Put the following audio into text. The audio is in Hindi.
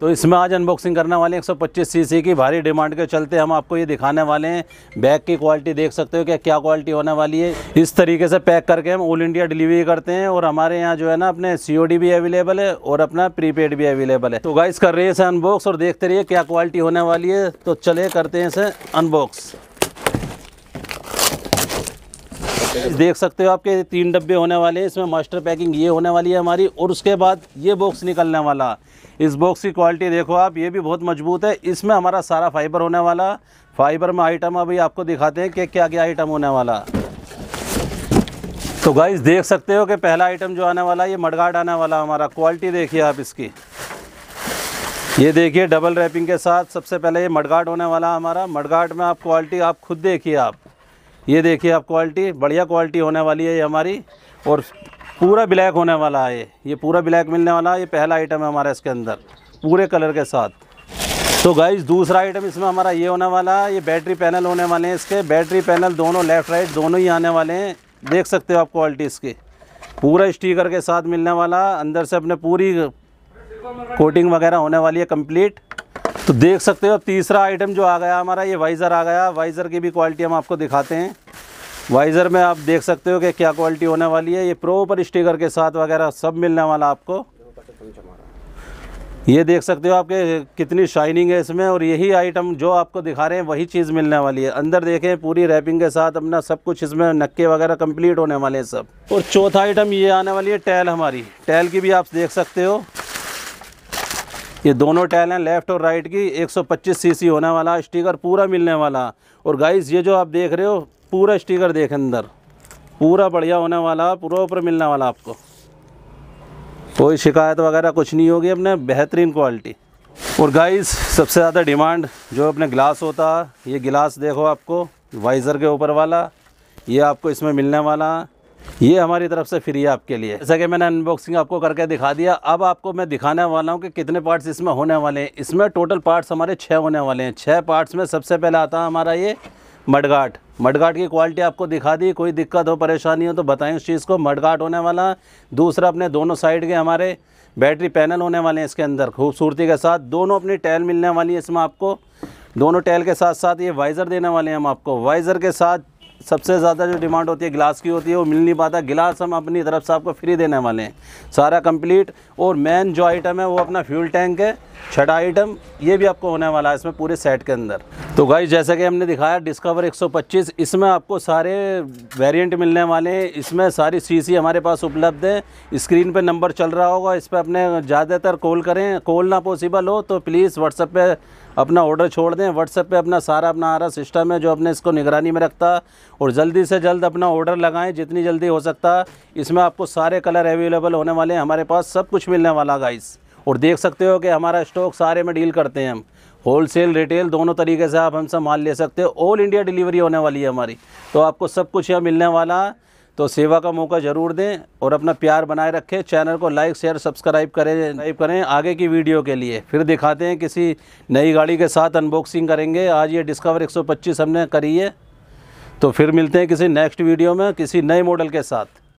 तो इसमें आज अनबॉक्सिंग करने वाले हैं 125 सीसी की भारी डिमांड के चलते हम आपको ये दिखाने वाले हैं बैग की क्वालिटी देख सकते हो कि क्या क्वालिटी होने वाली है इस तरीके से पैक करके हम ऑल इंडिया डिलीवरी करते हैं और हमारे यहाँ जो है ना अपने सीओडी भी अवेलेबल है और अपना प्रीपेड भी अवेलेबल है तो गाइस कर रही है इसे अनबॉक्स और देखते रहिए क्या क्वालिटी होने वाली है तो चले करते हैं इसे अनबॉक्स देख सकते हो आपके तीन डब्बे होने वाले हैं इसमें मास्टर पैकिंग ये होने वाली है हमारी और उसके बाद ये बॉक्स निकलने वाला इस बॉक्स की क्वालिटी देखो आप ये भी बहुत मजबूत है इसमें हमारा सारा फाइबर होने वाला फाइबर में आइटम अभी आपको दिखाते हैं कि क्या क्या आइटम होने वाला तो गाइज देख सकते हो कि पहला आइटम जो आने वाला ये मडगाड आने वाला हमारा क्वालिटी देखिए आप इसकी ये देखिए डबल रैपिंग के साथ सबसे पहले ये मडगाड होने वाला हमारा मडगाड में आप क्वालिटी आप खुद देखिए आप ये देखिए आप क्वालिटी बढ़िया क्वालिटी होने वाली है ये हमारी और पूरा ब्लैक होने वाला है ये पूरा ब्लैक मिलने वाला है ये पहला आइटम है हमारा इसके अंदर पूरे कलर के साथ तो गाइज दूसरा आइटम इसमें हमारा ये होने वाला है ये बैटरी पैनल होने वाले हैं इसके बैटरी पैनल दोनों लेफ़्ट राइट दोनों ही आने वाले हैं देख सकते हो आप क्वालिटी इसकी पूरा स्टीकर के साथ मिलने वाला अंदर से अपने पूरी कोटिंग वगैरह होने वाली है कंप्लीट तो देख सकते हो तीसरा आइटम जो आ गया हमारा ये वाइज़र आ गया वाइज़र की भी क्वालिटी हम आपको दिखाते हैं वाइज़र में आप देख सकते हो कि क्या क्वालिटी होने वाली है ये प्रॉपर स्टिकर के साथ वगैरह सब मिलने वाला आपको ये देख सकते हो आपके कितनी शाइनिंग है इसमें और यही आइटम जो आपको दिखा रहे हैं वही चीज़ मिलने वाली है अंदर देखें पूरी रैपिंग के साथ अपना सब कुछ इसमें नक्के वगैरह कंप्लीट होने वाले हैं सब और चौथा आइटम ये आने वाली है टैल हमारी टैल की भी आप देख सकते हो ये दोनों टायर हैं लेफ़्ट और राइट की 125 सीसी होने वाला स्टिकर पूरा मिलने वाला और गाइस ये जो आप देख रहे हो पूरा स्टिकर देखें अंदर पूरा बढ़िया होने वाला पूरा ऊपर मिलने वाला आपको कोई शिकायत वगैरह कुछ नहीं होगी अपने बेहतरीन क्वालिटी और गाइस सबसे ज़्यादा डिमांड जो अपने गिलास होता है ये गिलास देखो आपको वाइज़र के ऊपर वाला ये आपको इसमें मिलने वाला ये हमारी तरफ से फ्री है आपके लिए जैसा कि मैंने अनबॉक्सिंग आपको करके दिखा दिया अब आपको मैं दिखाने वाला हूँ कि कितने पार्ट्स इसमें होने वाले हैं इसमें टोटल पार्ट्स हमारे छः होने वाले हैं छः पार्ट्स में सबसे पहले आता है हमारा ये मडगाट मडगाट की क्वालिटी आपको दिखा दी कोई दिक्कत हो परेशानी हो तो बताएं उस चीज़ को मडगाट होने वाला दूसरा अपने दोनों साइड के हमारे बैटरी पैनल होने वाले हैं इसके अंदर खूबसूरती के साथ दोनों अपनी टैल मिलने वाली है इसमें आपको दोनों टैल के साथ साथ ये वाइज़र देने वाले हैं हम आपको वाइज़र के साथ सबसे ज़्यादा जो डिमांड होती है गिलास की होती है वो मिल नहीं पाता गिलास हम अपनी तरफ से आपको फ्री देने वाले हैं सारा कंप्लीट और मेन जो आइटम है वो अपना फ्यूल टैंक है छठा आइटम ये भी आपको होने वाला है इसमें पूरे सेट के अंदर तो गाइस जैसा कि हमने दिखाया डिस्कवर 125 इसमें आपको सारे वेरिएंट मिलने वाले हैं इसमें सारी सीसी हमारे पास उपलब्ध है स्क्रीन पे नंबर चल रहा होगा इस पर अपने ज़्यादातर कॉल करें कॉल ना पॉसिबल हो तो प्लीज़ व्हाट्सएप पर अपना ऑर्डर छोड़ दें व्हाट्सएप पे अपना सारा अपना रहा सिस्टम है जो अपने इसको निगरानी में रखता और जल्दी से जल्द अपना ऑर्डर लगाएं जितनी जल्दी हो सकता इसमें आपको सारे कलर अवेलेबल होने वाले हैं हमारे पास सब कुछ मिलने वाला गाइस और देख सकते हो कि हमारा स्टॉक सारे में डील करते हैं हम होलसेल रिटेल दोनों तरीके से आप हमसे माल ले सकते हो ऑल इंडिया डिलीवरी होने वाली है हमारी तो आपको सब कुछ यहाँ मिलने वाला तो सेवा का मौका ज़रूर दें और अपना प्यार बनाए रखें चैनल को लाइक शेयर सब्सक्राइब करें लाइक करें आगे की वीडियो के लिए फिर दिखाते हैं किसी नई गाड़ी के साथ अनबॉक्सिंग करेंगे आज ये डिस्कवर 125 हमने करी है तो फिर मिलते हैं किसी नेक्स्ट वीडियो में किसी नए मॉडल के साथ